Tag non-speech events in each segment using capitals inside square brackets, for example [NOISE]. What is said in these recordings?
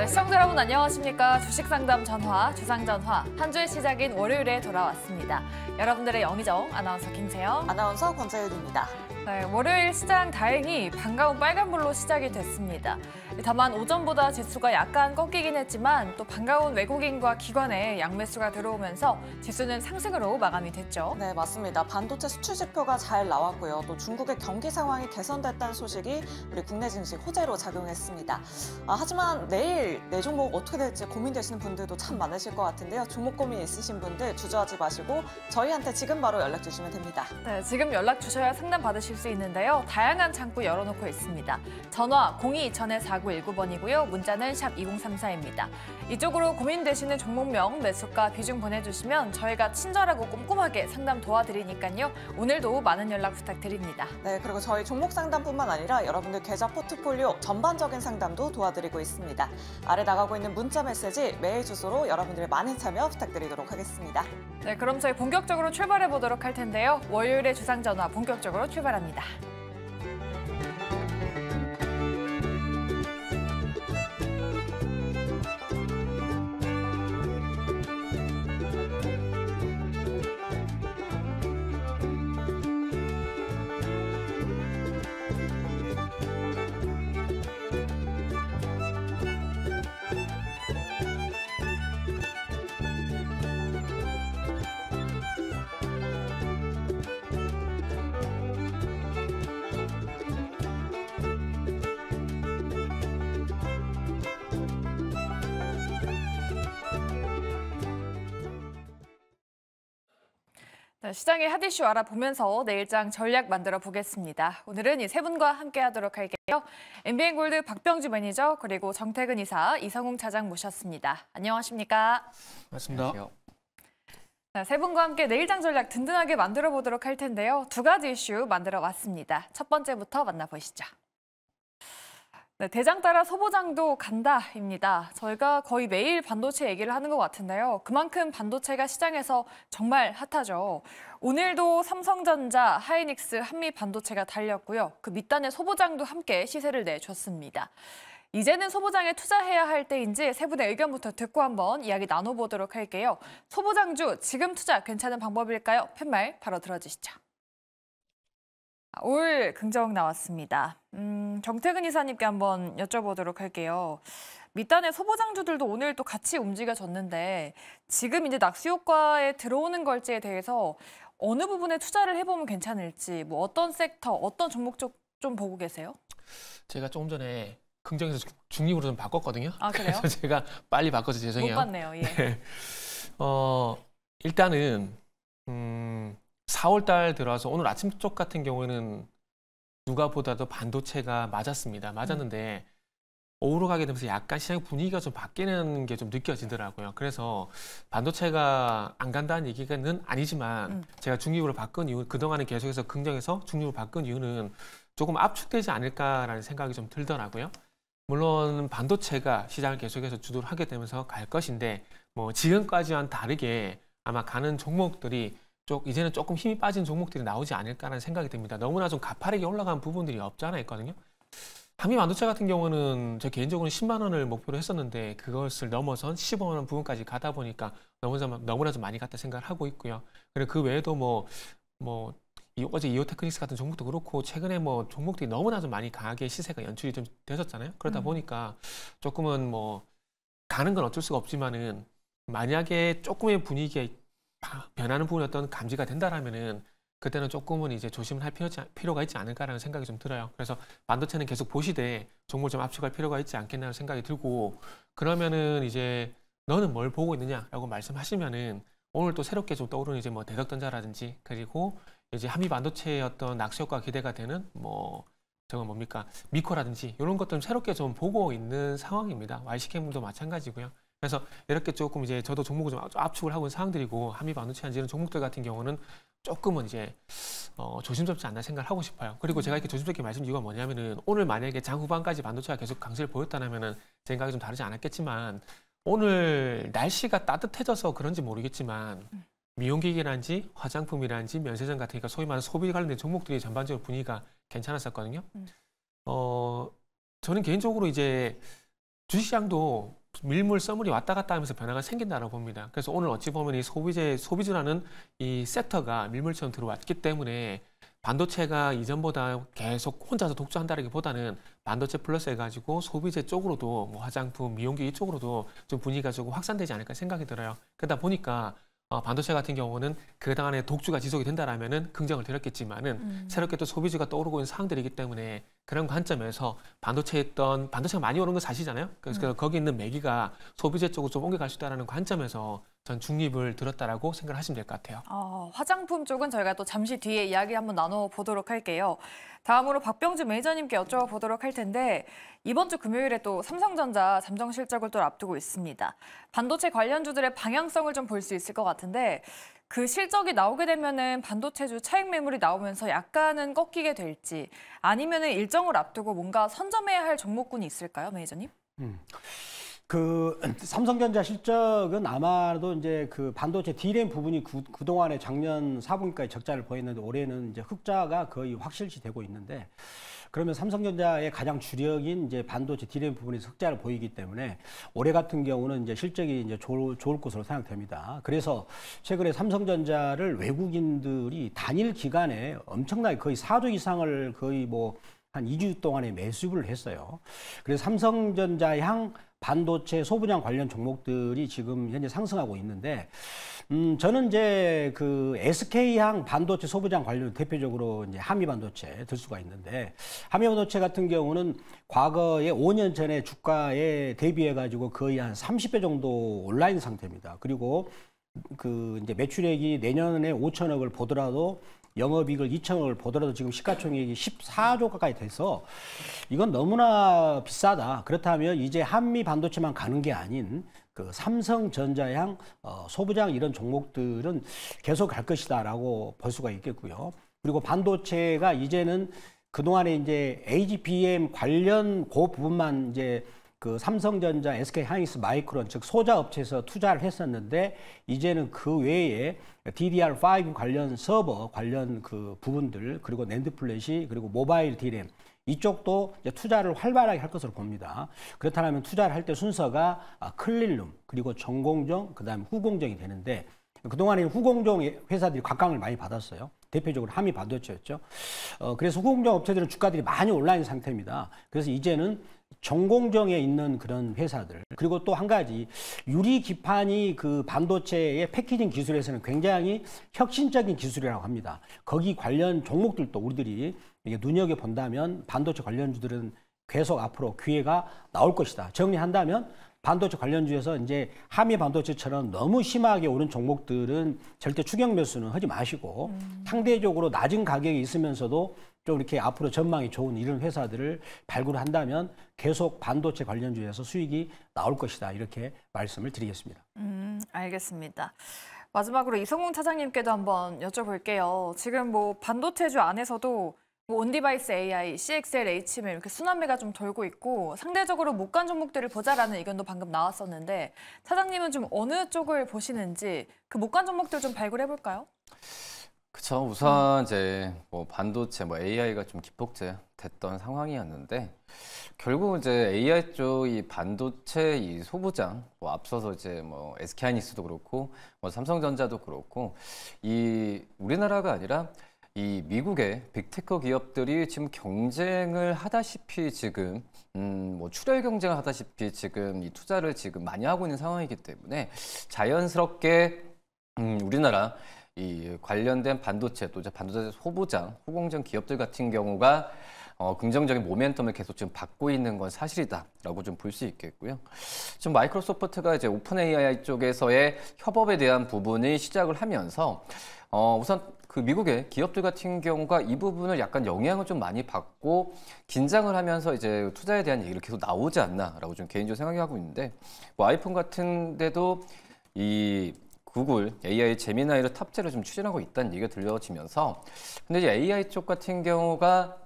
네, 시청자 여러분 안녕하십니까. 주식상담 전화, 주상전화 한 주의 시작인 월요일에 돌아왔습니다. 여러분들의 영의정 아나운서 김세영, 아나운서 권자윤입니다. 네, 월요일 시장 다행히 반가운 빨간불로 시작이 됐습니다. 다만 오전보다 지수가 약간 꺾이긴 했지만 또 반가운 외국인과 기관의 양매수가 들어오면서 지수는 상승으로 마감이 됐죠. 네, 맞습니다. 반도체 수출 지표가 잘 나왔고요. 또 중국의 경기 상황이 개선됐다는 소식이 우리 국내 증시 호재로 작용했습니다. 아, 하지만 내일 내 종목 어떻게 될지 고민되시는 분들도 참 많으실 것 같은데요. 종목 고민 있으신 분들 주저하지 마시고 저희한테 지금 바로 연락 주시면 됩니다. 네, 지금 연락 주셔야 상담 받으실 수 있는데요. 다양한 창구 열어놓고 있습니다. 전화 022-2000-49 1919번이고요. 문자는 샵 2034입니다. 이쪽으로 고민되시는 종목명, 매수가, 비중 보내주시면 저희가 친절하고 꼼꼼하게 상담 도와드리니까요. 오늘도 많은 연락 부탁드립니다. 네, 그리고 저희 종목 상담뿐만 아니라 여러분들 계좌 포트폴리오 전반적인 상담도 도와드리고 있습니다. 아래 나가고 있는 문자 메시지, 메일 주소로 여러분들의 많은 참여 부탁드리도록 하겠습니다. 네, 그럼 저희 본격적으로 출발해 보도록 할 텐데요. 월요일에 주상 전화 본격적으로 출발합니다. 시장의 핫이슈 알아보면서 내일장 전략 만들어 보겠습니다. 오늘은 이 세 분과 함께 하도록 할게요. MBN 골드 박병주 매니저 그리고 정태근 이사, 이성웅 차장 모셨습니다. 안녕하십니까? 반갑습니다. 자, 세 분과 함께 내일장 전략 든든하게 만들어 보도록 할 텐데요. 두 가지 이슈 만들어 왔습니다. 첫 번째부터 만나보시죠. 네, 대장 따라 소보장도 간다입니다. 저희가 거의 매일 반도체 얘기를 하는 것 같은데요. 그만큼 반도체가 시장에서 정말 핫하죠. 오늘도 삼성전자, 하이닉스, 한미 반도체가 달렸고요. 그 밑단에 소보장도 함께 시세를 내줬습니다. 이제는 소보장에 투자해야 할 때인지 세 분의 의견부터 듣고 한번 이야기 나눠보도록 할게요. 소보장주 지금 투자 괜찮은 방법일까요? 팻말 바로 들어주시죠. 올 긍정 나왔습니다. 음, 정태근 이사님께 한번 여쭤보도록 할게요. 밑단의 소보장주들도 오늘 또 같이 움직여졌는데 지금 이제 낙수 효과에 들어오는 걸지에 대해서 어느 부분에 투자를 해보면 괜찮을지 뭐 어떤 섹터, 어떤 종목 쪽 좀 보고 계세요? 제가 조금 전에 긍정에서 중립으로 좀 바꿨거든요. 아, 그래서 [LAUGHS] 제가 빨리 바꿔서 죄송해요. 못 봤네요. 예. [LAUGHS] 네. 어, 일단은 음, 4월달 들어와서 오늘 아침 쪽 같은 경우에는 누가 보다도 반도체가 맞았습니다. 맞았는데 음. 오후로 가게 되면서 약간 시장 분위기가 좀 바뀌는 게 좀 느껴지더라고요. 그래서 반도체가 안 간다는 얘기는 아니지만 음. 제가 중립으로 바꾼 이유 그동안에 계속해서 긍정해서 중립으로 바꾼 이유는 조금 압축되지 않을까라는 생각이 좀 들더라고요. 물론 반도체가 시장을 계속해서 주도를 하게 되면서 갈 것인데 뭐 지금까지와는 다르게 아마 가는 종목들이 이제는 조금 힘이 빠진 종목들이 나오지 않을까라는 생각이 듭니다. 너무나 좀 가파르게 올라간 부분들이 없지 않아 있거든요. 한미 만두차 같은 경우는 제 개인적으로는 10만 원을 목표로 했었는데 그것을 넘어선 15만 원 부분까지 가다 보니까 너무나, 너무나 좀 많이 갔다 생각을 하고 있고요. 그리고 그 외에도 뭐, 뭐, 이, 어제 이오 테크닉스 같은 종목도 그렇고 최근에 뭐 종목들이 너무나 좀 많이 강하게 시세가 연출이 좀되셨잖아요 그러다 음. 보니까 조금은 뭐 가는 건 어쩔 수가 없지만은 만약에 조금의 분위기에 막 변하는 부분이 어떤 감지가 된다라면은 그때는 조금은 이제 조심할 필요가 있지 않을까라는 생각이 좀 들어요. 그래서 반도체는 계속 보시되 종목을 좀 압축할 필요가 있지 않겠냐는 생각이 들고 그러면은 이제 너는 뭘 보고 있느냐라고 말씀하시면은 오늘 또 새롭게 좀 떠오르는 이제 뭐 대덕전자라든지 그리고 이제 한미 반도체의 어떤 낙수 효과 기대가 되는 뭐 저건 뭡니까 미코라든지 이런 것들 새롭게 좀 보고 있는 상황입니다. YCK물도 마찬가지고요. 그래서 이렇게 조금 이제 저도 종목을 좀 압축을 하고 있는 상황들이고 한미 반도체한 이런 종목들 같은 경우는 조금은 이제 어, 조심스럽지 않나 생각을 하고 싶어요. 그리고 제가 이렇게 음. 조심스럽게 말씀 이유가 뭐냐면은 오늘 만약에 장 후반까지 반도체가 계속 강세를 보였다면은 생각이 좀 다르지 않았겠지만 오늘 날씨가 따뜻해져서 그런지 모르겠지만 음. 미용기기란지 화장품이란지 면세점 같은 니까 그러니까 소위 말하는 소비 관련된 종목들이 전반적으로 분위기가 괜찮았었거든요. 음. 어, 저는 개인적으로 이제 주식시장도 밀물 써물이 왔다 갔다 하면서 변화가 생긴다고 봅니다. 그래서 오늘 어찌 보면 이 소비재, 소비주라는 이 섹터가 밀물처럼 들어왔기 때문에 반도체가 이전보다 계속 혼자서 독주한다라기보다는 반도체 플러스 해가지고 소비재 쪽으로도 뭐 화장품, 미용기 이쪽으로도 좀 분위기가 조금 확산되지 않을까 생각이 들어요. 그러다 보니까 어, 반도체 같은 경우는 그 당 안에 독주가 지속이 된다라면은 긍정을 드렸겠지만은 음. 새롭게 또 소비주가 떠오르고 있는 상황들이기 때문에 그런 관점에서 반도체에 던 반도체가 많이 오는 건 사실이잖아요. 그래서 음. 거기 있는 매기가 소비재 쪽으로 좀 옮겨갈 수 있다라는 관점에서 전 중립을 들었다라고 생각을 하시면 될 것 같아요. 어, 화장품 쪽은 저희가 또 잠시 뒤에 이야기 한번 나눠보도록 할게요. 다음으로 박병주 매니저님께 여쭤보도록 할 텐데 이번 주 금요일에 또 삼성전자 잠정 실적을 또 앞두고 있습니다. 반도체 관련주들의 방향성을 좀 볼 수 있을 것 같은데 그 실적이 나오게 되면은 반도체주 차익 매물이 나오면서 약간은 꺾이게 될지 아니면은 일정을 앞두고 뭔가 선점해야 할 종목군이 있을까요, 매니저님? 음. 그 [CLEARS THROAT] 삼성전자 실적은 아마도 이제 그 반도체 d 램 부분이 구, 그, 그동안에 작년 4분기까지 적자를 보였는데 올해는 이제 흑자가 거의 확실시 되고 있는데 그러면 삼성전자의 가장 주력인 이제 반도체 d 램 부분에서 흑자를 보이기 때문에 올해 같은 경우는 이제 실적이 이제 좋을, 좋을 것으로 생각됩니다. 그래서 최근에 삼성전자를 외국인들이 단일 기간에 엄청나게 거의 4조 이상을 거의 뭐 한 2주 동안에 매수를 했어요. 그래서 삼성전자 향 반도체 소분양 관련 종목들이 지금 현재 상승하고 있는데 음, 저는 이제 그 SK항 반도체 소부장 관련 대표적으로 이제 한미반도체 들 수가 있는데 한미반도체 같은 경우는 과거에 5년 전에 주가에 대비해 가지고 거의 한 30배 정도 온라인 상태입니다. 그리고 그 이제 매출액이 내년에 5천억을 보더라도 영업이익을 2천억 을 보더라도 지금 시가총액이 14조 가까이 돼서 이건 너무나 비싸다. 그렇다면 이제 한미 반도체만 가는 게 아닌 그 삼성전자향 어, 소부장 이런 종목들은 계속 갈 것이다라고 볼 수가 있겠고요. 그리고 반도체가 이제는 그동안에 이제 AGPM 관련 그 부분만 이제 그 삼성전자, SK 하이닉스, 마이크론 즉 소자 업체에서 투자를 했었는데 이제는 그 외에 DDR5 관련 서버 관련 그 부분들 그리고 낸드 플래시 그리고 모바일 디램 이쪽도 투자를 활발하게 할 것으로 봅니다. 그렇다면 투자를 할 때 순서가 아, 클린룸 그리고 전공정 그다음 에 후공정이 되는데 그동안에 후공정 회사들이 각광을 많이 받았어요. 대표적으로 함이 반도체였죠. 어, 그래서 후공정 업체들은 주가들이 많이 올라온 상태입니다. 그래서 이제는 전공정에 있는 그런 회사들 그리고 또 한 가지 유리 기판이 그 반도체의 패키징 기술에서는 굉장히 혁신적인 기술이라고 합니다. 거기 관련 종목들도 우리들이 눈여겨 본다면 반도체 관련주들은 계속 앞으로 기회가 나올 것이다. 정리한다면 반도체 관련주에서 이제 한미 반도체처럼 너무 심하게 오른 종목들은 절대 추격 매수는 하지 마시고 음. 상대적으로 낮은 가격에 있으면서도 좀 이렇게 앞으로 전망이 좋은 이런 회사들을 발굴한다면 계속 반도체 관련주에서 수익이 나올 것이다 이렇게 말씀을 드리겠습니다. 음, 알겠습니다. 마지막으로 이성웅 차장님께도 한번 여쭤볼게요. 지금 뭐 반도체주 안에서도 뭐 온디바이스 AI, CXL, HMM 이렇게 순환매가 좀 돌고 있고 상대적으로 못 간 종목들을 보자라는 의견도 방금 나왔었는데 차장님은 좀 어느 쪽을 보시는지 그 못 간 종목들 좀 발굴해 볼까요? 그쵸. 우선 이제 뭐 반도체, 뭐 AI가 좀 기폭제 됐던 상황이었는데 결국 이제 AI 쪽 이 반도체 이 소부장 뭐 앞서서 이제 뭐 SK 하이닉스도 그렇고 뭐 삼성전자도 그렇고 이 우리나라가 아니라 이 미국의 빅테크 기업들이 지금 경쟁을 하다시피 지금 음, 뭐 출혈 경쟁을 하다시피 지금 이 투자를 지금 많이 하고 있는 상황이기 때문에 자연스럽게 음, 우리나라 이 관련된 반도체 또 이제 반도체 소부장, 호공정 기업들 같은 경우가 어, 긍정적인 모멘텀을 계속 지금 받고 있는 건 사실이다라고 좀 볼 수 있겠고요. 지금 마이크로소프트가 이제 오픈 AI 쪽에서의 협업에 대한 부분이 시작을 하면서 어, 우선 그 미국의 기업들 같은 경우가 이 부분을 약간 영향을 좀 많이 받고 긴장을 하면서 이제 투자에 대한 얘기를 계속 나오지 않나라고 좀 개인적으로 생각하고 있는데 뭐 아이폰 같은 데도 이 구글 AI 제미나이를 탑재를 좀 추진하고 있다는 얘기가 들려지면서 근데 이제 AI 쪽 같은 경우가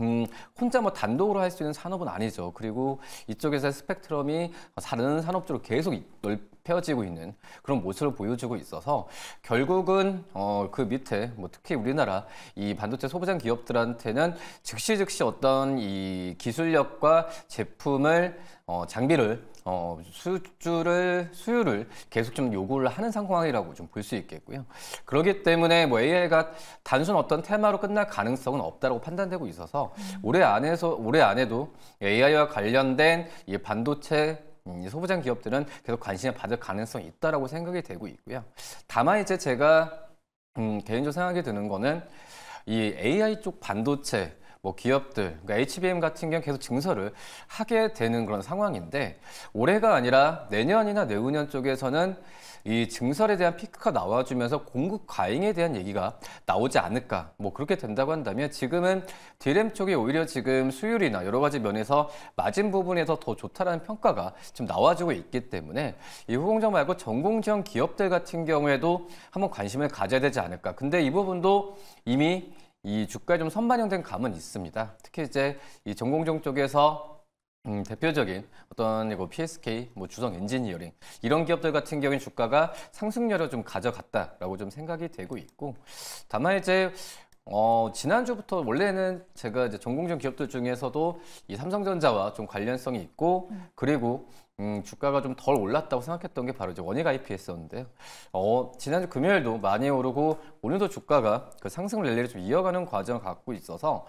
음, 혼자 뭐 단독으로 할 수 있는 산업은 아니죠. 그리고 이쪽에서의 스펙트럼이 다른 산업적으로 계속 넓혀지고 있는 그런 모습을 보여주고 있어서 결국은 어, 그 밑에 뭐 특히 우리나라 이 반도체 소부장 기업들한테는 즉시 즉시 어떤 이 기술력과 제품을 어, 장비를 어, 수주를 수요를 계속 좀 요구를 하는 상황이라고 좀 볼 수 있겠고요. 그렇기 때문에 뭐 AI가 단순 어떤 테마로 끝날 가능성은 없다고 판단되고 있어서 음. 올해 안에서 올해 안에도 AI와 관련된 이 반도체 음, 소부장 기업들은 계속 관심을 받을 가능성이 있다라고 생각이 되고 있고요. 다만 이제 제가 음, 개인적으로 생각이 드는 거는 이 AI 쪽 반도체 뭐 기업들, 그러니까 HBM 같은 경우 계속 증설을 하게 되는 그런 상황인데 올해가 아니라 내년이나 내후년 쪽에서는 이 증설에 대한 피크가 나와주면서 공급 과잉에 대한 얘기가 나오지 않을까 뭐 그렇게 된다고 한다면 지금은 DRAM 쪽이 오히려 지금 수율이나 여러 가지 면에서 맞은 부분에서 더 좋다라는 평가가 지금 나와주고 있기 때문에 이 후공정 말고 전공정 기업들 같은 경우에도 한번 관심을 가져야 되지 않을까 근데 이 부분도 이미 이 주가에 좀 선반영된 감은 있습니다. 특히 이제 이 전공정 쪽에서 음, 대표적인 어떤 이거 PSK, 뭐 주성 엔지니어링 이런 기업들 같은 경우엔 주가가 상승률을 좀 가져갔다라고 좀 생각이 되고 있고 다만 이제 어, 지난주부터 원래는 제가 이제 전공정 기업들 중에서도 이 삼성전자와 좀 관련성이 있고 음. 그리고 음, 주가가 좀 덜 올랐다고 생각했던 게 바로 이제 원예 가입했었는데요. 어, 지난주 금요일도 많이 오르고 오늘도 주가가 그 상승 랠리를 좀 이어가는 과정을 갖고 있어서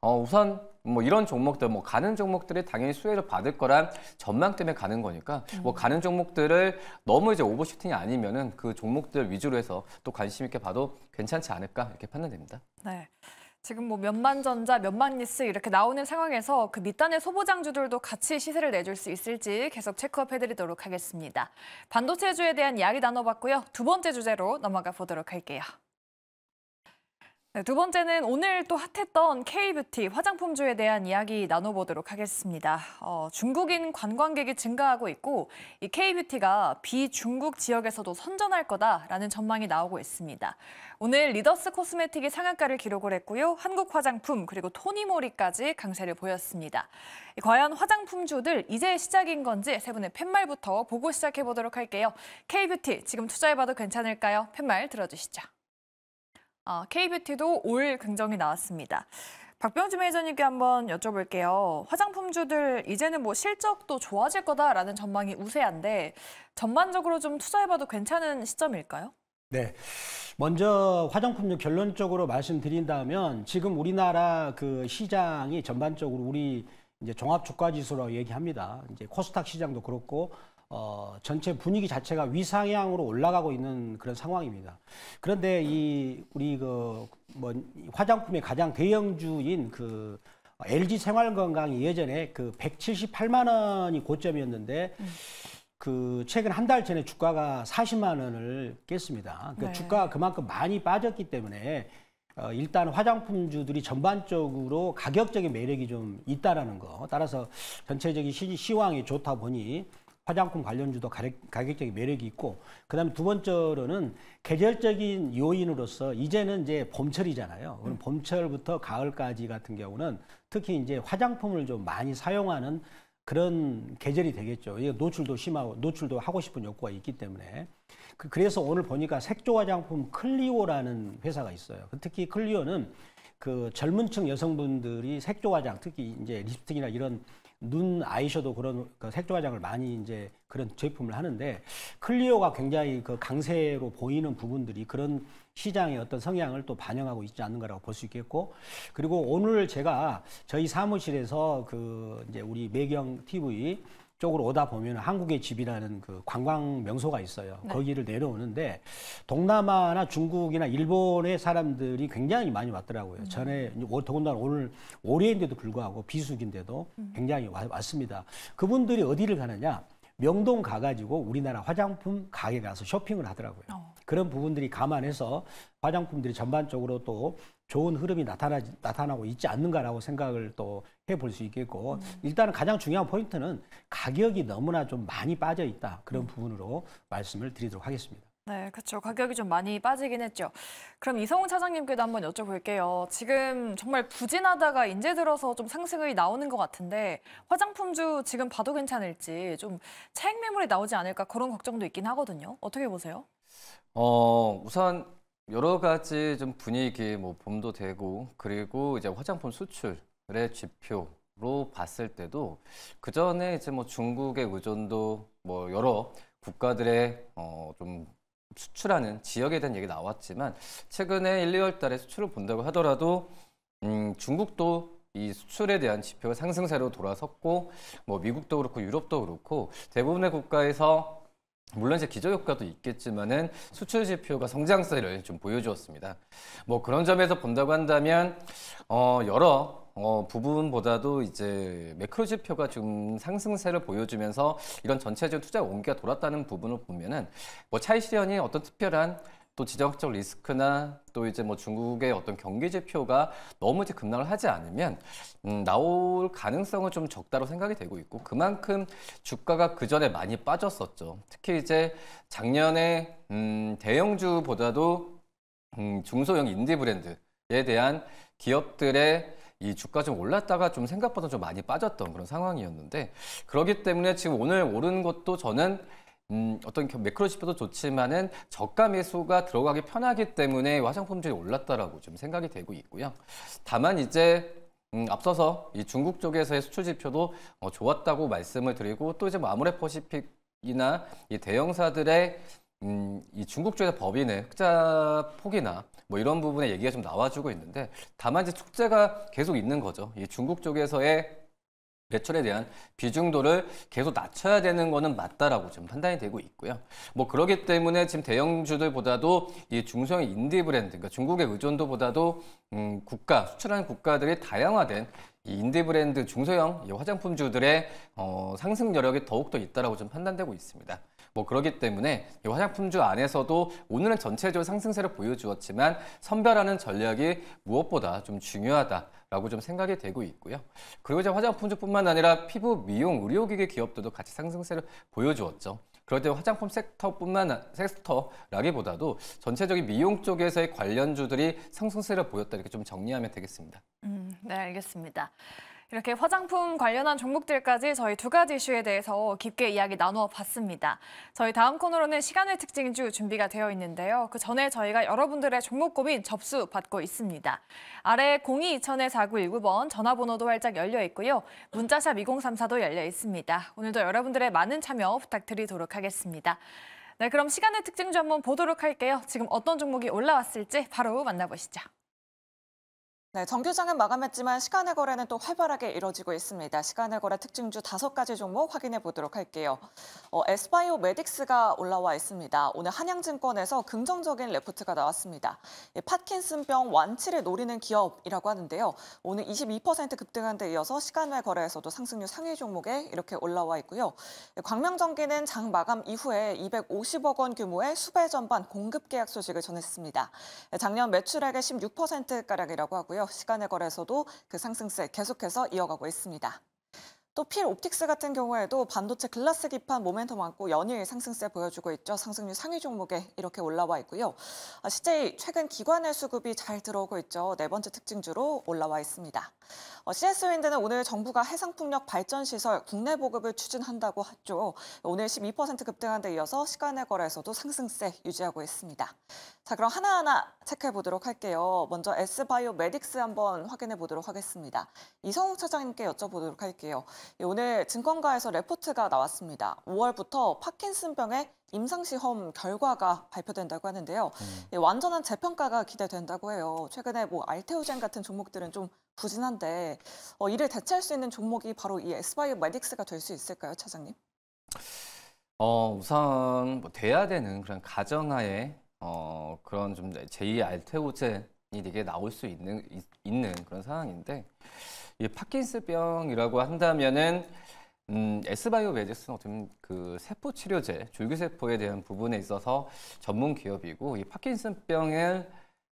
어, 우선 뭐 이런 종목들 뭐 가는 종목들이 당연히 수혜를 받을 거란 전망 때문에 가는 거니까 음. 뭐 가는 종목들을 너무 이제 오버슈팅이 아니면은 그 종목들 위주로 해서 또 관심 있게 봐도 괜찮지 않을까 이렇게 판단됩니다. 네. 지금 뭐 몇만 전자, 몇만 리스 이렇게 나오는 상황에서 그 밑단의 소보장주들도 같이 시세를 내줄 수 있을지 계속 체크업해드리도록 하겠습니다. 반도체주에 대한 이야기 나눠봤고요. 두 번째 주제로 넘어가 보도록 할게요. 네, 두 번째는 오늘 또 핫했던 K-뷰티 화장품주에 대한 이야기 나눠보도록 하겠습니다. 어, 중국인 관광객이 증가하고 있고 이 K-뷰티가 비중국 지역에서도 선전할 거다라는 전망이 나오고 있습니다. 오늘 리더스 코스메틱이 상한가를 기록을 했고요. 한국 화장품 그리고 토니모리까지 강세를 보였습니다. 과연 화장품주들 이제 시작인 건지 세 분의 팻말부터 보고 시작해보도록 할게요. K-뷰티 지금 투자해봐도 괜찮을까요? 팻말 들어주시죠. 아, 어, K뷰티도 올 긍정이 나왔습니다. 박병주 매니저님께 한번 여쭤볼게요. 화장품주들 이제는 뭐 실적도 좋아질 거다라는 전망이 우세한데 전반적으로 좀 투자해봐도 괜찮은 시점일까요? 네. 먼저 화장품류 결론적으로 말씀드린다면 지금 우리나라 그 시장이 전반적으로 우리 이제 종합 주가 지수라고 얘기합니다. 이제 코스닥 시장도 그렇고 어, 전체 분위기 자체가 위상향으로 올라가고 있는 그런 상황입니다. 그런데 이 우리 그 뭐 화장품의 가장 대형주인 그 LG 생활건강이 예전에 그 178만 원이 고점이었는데 음. 그 최근 한 달 전에 주가가 40만 원을 깼습니다. 그 네. 주가가 그만큼 많이 빠졌기 때문에 어, 일단 화장품주들이 전반적으로 가격적인 매력이 좀 있다라는 거. 따라서 전체적인 시, 시황이 좋다 보니 화장품 관련주도 가격적인 가격 매력이 있고 그다음에 두 번째로는 계절적인 요인으로서 이제는 이제 봄철이잖아요. 그럼 음. 봄철부터 가을까지 같은 경우는 특히 이제 화장품을 좀 많이 사용하는 그런 계절이 되겠죠. 이게 노출도 심하고 노출도 하고 싶은 욕구가 있기 때문에 그, 그래서 오늘 보니까 색조 화장품 클리오라는 회사가 있어요. 그 특히 클리오는 그 젊은층 여성분들이 색조 화장 특히 이제 립스틱이나 이런 눈 아이섀도 그런 그 색조 화장을 많이 이제 그런 제품을 하는데 클리오가 굉장히 그 강세로 보이는 부분들이 그런 시장의 어떤 성향을 또 반영하고 있지 않는가라고 볼 수 있겠고 그리고 오늘 제가 저희 사무실에서 그 이제 우리 매경 TV 쪽으로 오다 보면 한국의 집이라는 그 관광 명소가 있어요. 네. 거기를 내려오는데 동남아나 중국이나 일본의 사람들이 굉장히 많이 왔더라고요. 음. 전에 더군다나 오늘 올해인데도 불구하고 비수기인데도 음. 굉장히 왔습니다. 그분들이 어디를 가느냐? 명동 가가지고 우리나라 화장품 가게 가서 쇼핑을 하더라고요. 어. 그런 부분들이 감안해서 화장품들이 전반적으로 또 좋은 흐름이 나타나, 나타나고 있지 않는가라고 생각을 또 해볼 수 있겠고 음. 일단은 가장 중요한 포인트는 가격이 너무나 좀 많이 빠져 있다 그런 음. 부분으로 말씀을 드리도록 하겠습니다. 네, 그렇죠. 가격이 좀 많이 빠지긴 했죠. 그럼 이성훈 차장님께도 한번 여쭤볼게요. 지금 정말 부진하다가 인제 들어서 좀 상승이 나오는 것 같은데 화장품주 지금 봐도 괜찮을지 좀 차익 매물이 나오지 않을까 그런 걱정도 있긴 하거든요. 어떻게 보세요? 어, 우선 여러 가지 좀 분위기, 뭐 봄도 되고 그리고 이제 화장품 수출의 지표 로 봤을 때도 그 전에 이제 뭐 중국의 의존도 뭐 여러 국가들의 어좀 수출하는 지역에 대한 얘기 나왔지만 최근에 1, 2월 달에 수출을 본다고 하더라도 음, 중국도 이 수출에 대한 지표가 상승세로 돌아섰고 뭐 미국도 그렇고 유럽도 그렇고 대부분의 국가에서 물론 이제 기저효과도 있겠지만은 수출 지표가 성장세를 좀 보여주었습니다. 뭐 그런 점에서 본다고 한다면 어 여러 어, 부분보다도 이제 매크로 지표가 좀 상승세를 보여주면서 이런 전체적인 투자 온기가 돌았다는 부분을 보면은 뭐 차이 실현이 어떤 특별한 또 지정학적 리스크나 또 이제 뭐 중국의 어떤 경기 지표가 너무 이제 급락을 하지 않으면 음, 나올 가능성은 좀 적다로 생각이 되고 있고 그만큼 주가가 그 전에 많이 빠졌었죠. 특히 이제 작년에 음, 대형주보다도 음, 중소형 인디 브랜드에 대한 기업들의 이 주가 좀 올랐다가 좀 생각보다 좀 많이 빠졌던 그런 상황이었는데 그렇기 때문에 지금 오늘 오른 것도 저는 음, 어떤 매크로 지표도 좋지만은 저가 매수가 들어가기 편하기 때문에 화장품들이 올랐다라고 좀 생각이 되고 있고요. 다만 이제 음, 앞서서 이 중국 쪽에서의 수출 지표도 어, 좋았다고 말씀을 드리고 또 이제 뭐 아모레퍼시픽이나 이 대형사들의 음, 이 중국 쪽에서 법인의 흑자 폭이나 뭐 이런 부분에 얘기가 좀 나와주고 있는데 다만 이제 축제가 계속 있는 거죠. 이 중국 쪽에서의 매출에 대한 비중도를 계속 낮춰야 되는 거는 맞다라고 지금 판단이 되고 있고요. 뭐 그러기 때문에 지금 대형주들보다도 이 중소형 인디 브랜드, 그러니까 중국의 의존도보다도 음, 국가 수출하는 국가들이 다양화된 이 인디 브랜드 중소형 이 화장품주들의 어, 상승 여력이 더욱 더 있다라고 좀 판단되고 있습니다. 뭐그렇기 때문에 이 화장품주 안에서도 오늘은 전체적으로 상승세를 보여주었지만 선별하는 전략이 무엇보다 좀 중요하다. 라고 좀 생각이 되고 있고요. 그리고 이제 화장품주뿐만 아니라 피부, 미용, 의료기계 기업들도 같이 상승세를 보여주었죠. 그럴 때 화장품 섹터뿐만 섹터라기보다도 전체적인 미용 쪽에서의 관련주들이 상승세를 보였다 이렇게 좀 정리하면 되겠습니다. 음, 네 알겠습니다. 이렇게 화장품 관련한 종목들까지 저희 두 가지 이슈에 대해서 깊게 이야기 나누어 봤습니다. 저희 다음 코너로는 시간의 특징주 준비가 되어 있는데요. 그 전에 저희가 여러분들의 종목 고민 접수 받고 있습니다. 아래 022000-4919번 전화번호도 활짝 열려 있고요. 문자샵 2034도 열려 있습니다. 오늘도 여러분들의 많은 참여 부탁드리도록 하겠습니다. 네, 그럼 시간의 특징주 한번 보도록 할게요. 지금 어떤 종목이 올라왔을지 바로 만나보시죠. 네, 정규장은 마감했지만 시간의 거래는 또 활발하게 이뤄지고 있습니다. 시간의 거래 특징주 다섯 가지 종목 확인해 보도록 할게요. 어, 에스바이오 메딕스가 올라와 있습니다. 오늘 한양증권에서 긍정적인 레포트가 나왔습니다. 예, 파킨슨병 완치를 노리는 기업이라고 하는데요. 오늘 22% 급등한 데 이어서 시간외 거래에서도 상승률 상위 종목에 이렇게 올라와 있고요. 예, 광명전기는 장 마감 이후에 250억 원 규모의 수배 전반 공급 계약 소식을 전했습니다. 예, 작년 매출액의 16%가량이라고 하고요. 있고요. 시간의 거래에서도 그 상승세 계속해서 이어가고 있습니다. 또 필 옵틱스 같은 경우에도 반도체 글라스 기판 모멘텀 안고 연일 상승세 보여주고 있죠. 상승률 상위 종목에 이렇게 올라와 있고요. 아, 실제 최근 기관의 수급이 잘 들어오고 있죠. 네 번째 특징주로 올라와 있습니다. 어, CS 윈드는 오늘 정부가 해상풍력 발전시설 국내 보급을 추진한다고 했죠. 오늘 12% 급등한 데 이어서 시간의 거래에서도 상승세 유지하고 있습니다. 자, 그럼 하나하나 체크해 보도록 할게요. 먼저 S바이오 메딕스 한번 확인해 보도록 하겠습니다. 이성욱 차장님께 여쭤보도록 할게요. 예, 오늘 증권가에서 레포트가 나왔습니다. 5월부터 파킨슨병의 임상시험 결과가 발표된다고 하는데요. 음. 예, 완전한 재평가가 기대된다고 해요. 최근에 뭐 알테오젠 같은 종목들은 좀 부진한데 어, 이를 대체할 수 있는 종목이 바로 이 에스바이오 메딕스가 될 수 있을까요, 차장님? 어, 우선 뭐 돼야 되는 그런 가정하에 어, 그런 좀 제2 알테오젠이 되게 나올 수 있는 있, 는 그런 상황인데 이 파킨스병이라고 한다면은 음, 스바이오 메디슨 어떻게 보면 그 세포 치료제, 줄기세포에 대한 부분에 있어서 전문 기업이고 이 파킨슨병을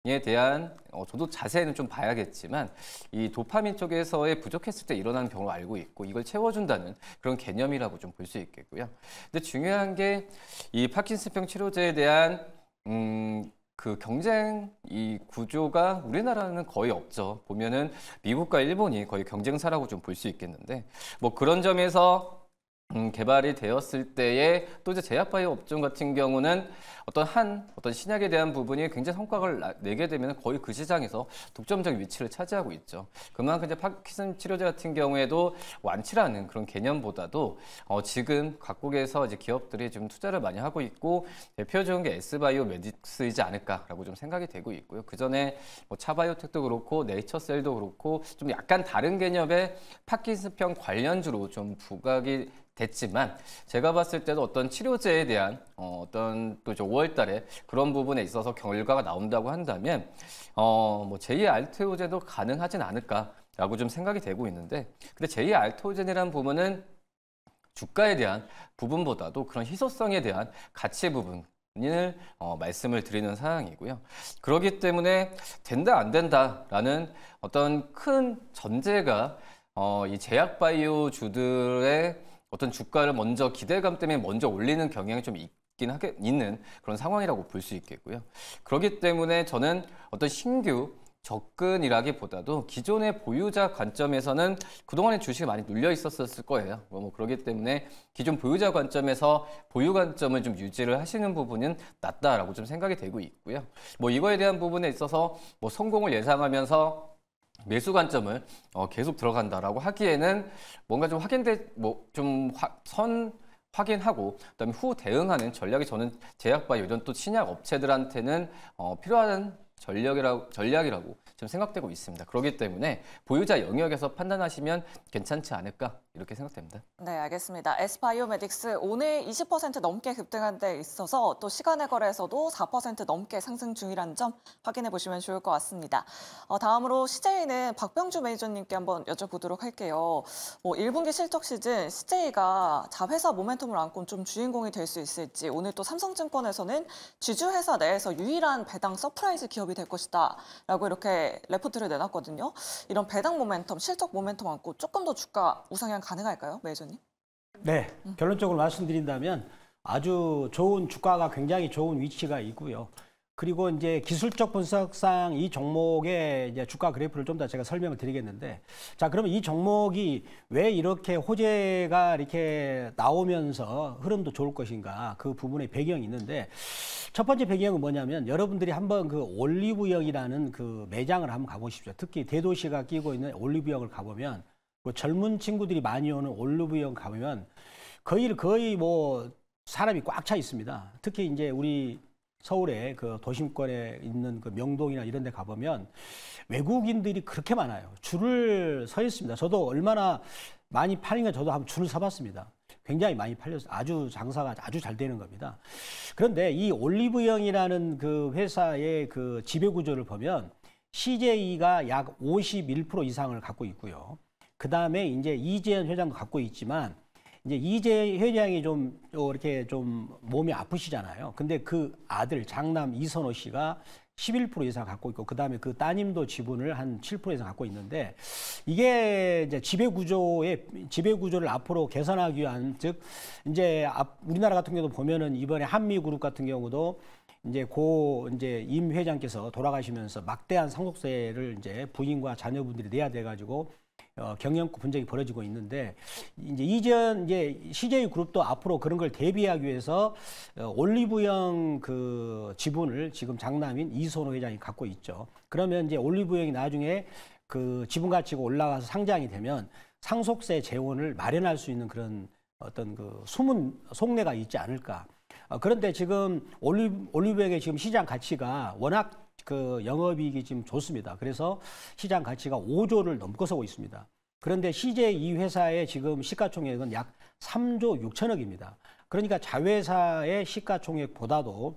에 대한 어, 저도 자세히는 좀 봐야겠지만 이 도파민 쪽에서의 부족했을 때 일어나는 병을 알고 있고 이걸 채워준다는 그런 개념이라고 좀 볼 수 있겠고요. 근데 중요한 게 이 파킨슨병 치료제에 대한 음, 그 경쟁 이 구조가 우리나라는 거의 없죠. 보면은 미국과 일본이 거의 경쟁사라고 좀 볼 수 있겠는데 뭐 그런 점에서 음, 개발이 되었을 때에 또 이제 제약바이오 업종 같은 경우는 어떤 한 어떤 신약에 대한 부분이 굉장히 성과를 내게 되면 거의 그 시장에서 독점적인 위치를 차지하고 있죠. 그만큼 이제 파킨슨 치료제 같은 경우에도 완치라는 그런 개념보다도 어, 지금 각국에서 이제 기업들이 좀 투자를 많이 하고 있고 대표적인 게 S바이오 메디스이지 않을까라고 좀 생각이 되고 있고요. 그 전에 뭐 차바이오텍도 그렇고 네이처셀도 그렇고 좀 약간 다른 개념의 파킨슨병 관련주로 좀 부각이 됐지만 제가 봤을 때도 어떤 치료제에 대한 어, 어떤 또 5월 달에 그런 부분에 있어서 결과가 나온다고 한다면 어, 뭐 제2의 알토젠도 가능하진 않을까라고 좀 생각이 되고 있는데 근데 제2의 알토젠이라는 부분은 주가에 대한 부분보다도 그런 희소성에 대한 가치 부분 을 어, 말씀을 드리는 사항이고요. 그러기 때문에 된다 안 된다라는 어떤 큰 전제가 어, 이 제약 바이오 주들의 어떤 주가를 먼저 기대감 때문에 먼저 올리는 경향이 좀 있긴 하겠, 있는 그런 상황이라고 볼 수 있겠고요. 그렇기 때문에 저는 어떤 신규 접근이라기보다도 기존의 보유자 관점에서는 그동안에 주식이 많이 눌려 있었을 거예요. 뭐, 뭐 그렇기 때문에 기존 보유자 관점에서 보유 관점을 좀 유지를 하시는 부분은 낫다라고 좀 생각이 되고 있고요. 뭐 이거에 대한 부분에 있어서 뭐 성공을 예상하면서 매수 관점을 어, 계속 들어간다라고 하기에는 뭔가 좀 확인돼 뭐 좀 선 확인하고 그다음에 후 대응하는 전략이 저는 제약바 요즘또 신약 업체들한테는 어, 필요한 전략이라고 전략이라고 좀 생각되고 있습니다. 그렇기 때문에 보유자 영역에서 판단하시면 괜찮지 않을까 이렇게 생각됩니다. 네, 알겠습니다. 에스바이오메딕스 오늘 20% 넘게 급등한 데 있어서 또 시간의 거래에서도 4% 넘게 상승 중이라는 점 확인해 보시면 좋을 것 같습니다. 어, 다음으로 CJ는 박병주 매니저님께 한번 여쭤보도록 할게요. 뭐 1분기 실적 시즌 CJ가 자회사 모멘텀을 안고 좀 주인공이 될 수 있을지 오늘 또 삼성증권에서는 지주회사 내에서 유일한 배당 서프라이즈 기업이 될 것이다 라고 이렇게 레포트를 내놨거든요. 이런 배당 모멘텀, 실적 모멘텀 안고 조금 더 주가 우상향 가능할까요, 매니저님? 네, 음. 결론적으로 말씀드린다면 아주 좋은 주가가 굉장히 좋은 위치가 있고요. 그리고 이제 기술적 분석상 이 종목의 이제 주가 그래프를 좀 더 제가 설명을 드리겠는데 자 그러면 이 종목이 왜 이렇게 호재가 이렇게 나오면서 흐름도 좋을 것인가 그 부분의 배경이 있는데 첫 번째 배경은 뭐냐면 여러분들이 한번 그 올리브영이라는 그 매장을 한번 가보십시오 특히 대도시가 끼고 있는 올리브영을 가보면 그 젊은 친구들이 많이 오는 올루브영 가면 거의 거의 뭐 사람이 꽉 차 있습니다. 특히 이제 우리 서울의 그 도심권에 있는 그 명동이나 이런 데 가보면 외국인들이 그렇게 많아요. 줄을 서 있습니다. 저도 얼마나 많이 팔린가 저도 한번 줄을 서봤습니다. 굉장히 많이 팔려서 아주 장사가 아주 잘 되는 겁니다. 그런데 이 올리브영이라는 그 회사의 그 지배 구조를 보면 CJ가 약 51% 이상을 갖고 있고요. 그 다음에 이제 이재현 회장도 갖고 있지만 이제 이재 현 회장이 좀 이렇게 좀 몸이 아프시잖아요. 근데 그 아들 장남 이선호 씨가 11% 이상 갖고 있고 그다음에 그 따님도 지분을 한 7% 이상 갖고 있는데 이게 이제 지배 구조의 지배 구조를 앞으로 개선하기 위한 즉 이제 우리나라 같은 경우도 보면은 이번에 한미 그룹 같은 경우도 이제 고 이제 임 회장께서 돌아가시면서 막대한 상속세를 이제 부인과 자녀분들이 내야 돼 가지고 어, 경영권 분쟁이 벌어지고 있는데 이제 이전 이제 CJ 그룹도 앞으로 그런 걸 대비하기 위해서 어, 올리브영 그 지분을 지금 장남인 이선호 회장이 갖고 있죠. 그러면 이제 올리브영이 나중에 그 지분 가치가 올라가서 상장이 되면 상속세 재원을 마련할 수 있는 그런 어떤 그 숨은 속내가 있지 않을까. 어, 그런데 지금 올리, 올리브영의 지금 시장 가치가 워낙 그 영업이익이 지금 좋습니다. 그래서 시장 가치가 5조를 넘고서고 있습니다. 그런데 CJ 이 회사의 지금 시가총액은 약 3조 6천억입니다. 그러니까 자회사의 시가총액보다도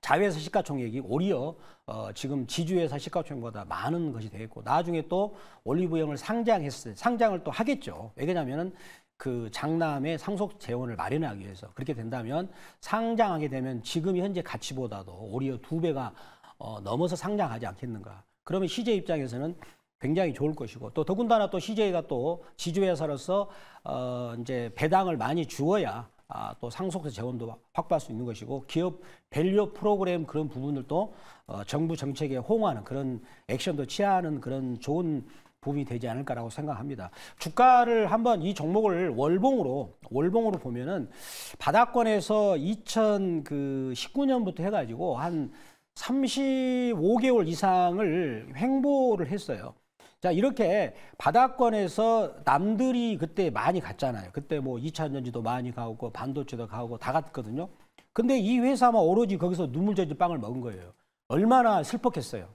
자회사 시가총액이 오히려 어, 지금 지주회사 시가총액보다 많은 것이 되겠고 나중에 또 올리브영을 상장했을 때 상장을 또 하겠죠. 왜냐하면은 그 장남의 상속 재원을 마련하기 위해서 그렇게 된다면 상장하게 되면 지금 현재 가치보다도 오히려 두 배가 어, 넘어서 상장하지 않겠는가. 그러면 CJ 입장에서는 굉장히 좋을 것이고 또 더군다나 또 CJ가 또 지주회사로서 어, 이제 배당을 많이 주어야 아, 또 상속세 재원도 확보할 수 있는 것이고 기업 밸류 프로그램 그런 부분들도 어, 정부 정책에 호응하는 그런 액션도 취하는 그런 좋은 부분이 되지 않을까라고 생각합니다. 주가를 한번 이 종목을 월봉으로 월봉으로 보면은 바닥권에서 2019년부터 그 해가지고 한 35개월 이상을 횡보를 했어요. 자, 이렇게 바다권에서 남들이 그때 많이 갔잖아요. 그때 뭐 2차 전지도 많이 가고 반도체도 가고 다 갔거든요. 근데 이 회사만 오로지 거기서 눈물 젖은 빵을 먹은 거예요. 얼마나 슬펐겠어요.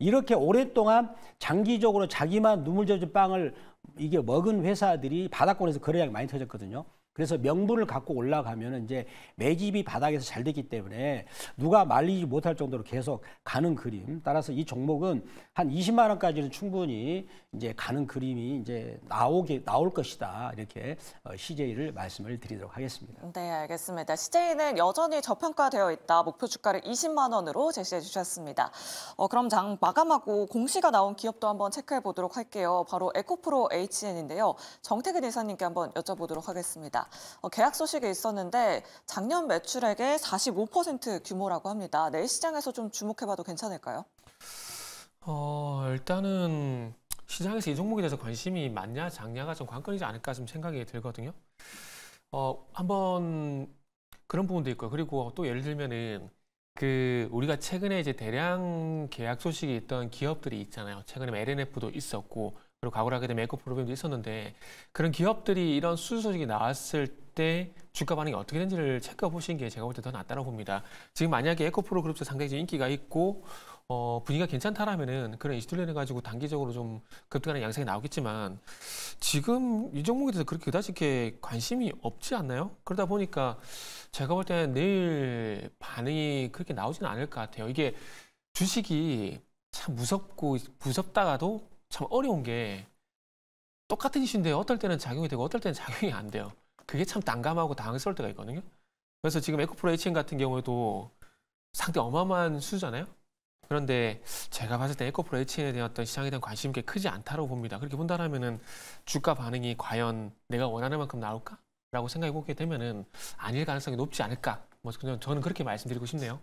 이렇게 오랫동안 장기적으로 자기만 눈물 젖은 빵을 이게 먹은 회사들이 바닷권에서 거래량이 많이 터졌거든요. 그래서 명분을 갖고 올라가면 이제 매집이 바닥에서 잘 되기 때문에 누가 말리지 못할 정도로 계속 가는 그림. 따라서 이 종목은 한 20만 원까지는 충분히 이제 가는 그림이 이제 나오게 나올 것이다. 이렇게 어, CJ를 말씀을 드리도록 하겠습니다. 네, 알겠습니다. CJ는 여전히 저평가되어 있다. 목표 주가를 20만 원으로 제시해 주셨습니다. 어, 그럼 장 마감하고 공시가 나온 기업도 한번 체크해 보도록 할게요. 바로 에코프로 HN인데요. 정태근 이사님께 한번 여쭤보도록 하겠습니다. 있습니다. 어, 계약 소식이 있었는데 작년 매출액의 45% 규모라고 합니다. 내일 시장에서 좀 주목해봐도 괜찮을까요? 어, 일단은 시장에서 이 종목에 대해서 관심이 많냐 작냐가 좀 관건이지 않을까 좀 생각이 들거든요. 어, 한번 그런 부분도 있고요. 그리고 또 예를 들면은 그 우리가 최근에 이제 대량 계약 소식이 있던 기업들이 있잖아요. 최근에 뭐 LNF도 있었고 그리고 과거를 하게 되면 에코 프로그램도 있었는데 그런 기업들이 이런 수주 소식이 나왔을 때 주가 반응이 어떻게 되는지를 체크해보시는 게 제가 볼 때 더 낫다고 봅니다. 지금 만약에 에코프로 그룹도 상당히 인기가 있고 어, 분위기가 괜찮다라면은 그런 이슈들레는 가지고 단기적으로 좀 급등하는 양상이 나오겠지만 지금 이 종목에 대해서 그렇게 그다지 이렇게 관심이 없지 않나요? 그러다 보니까 제가 볼때는 내일 반응이 그렇게 나오지는 않을 것 같아요. 이게 주식이 참 무섭고 무섭다가도 참 어려운 게 똑같은 이슈인데 어떨 때는 작용이 되고 어떨 때는 작용이 안 돼요. 그게 참 난감하고 당황스러울 때가 있거든요. 그래서 지금 에코프로 HN 같은 경우에도 상대 어마어마한 수주잖아요. 그런데 제가 봤을 때 에코프로 HN에 대한 어떤 시장에 대한 관심이 꽤 크지 않다고 봅니다. 그렇게 본다면 주가 반응이 과연 내가 원하는 만큼 나올까? 라고 생각해 보게 되면 아닐 가능성이 높지 않을까. 뭐 그냥 저는 그렇게 말씀드리고 싶네요.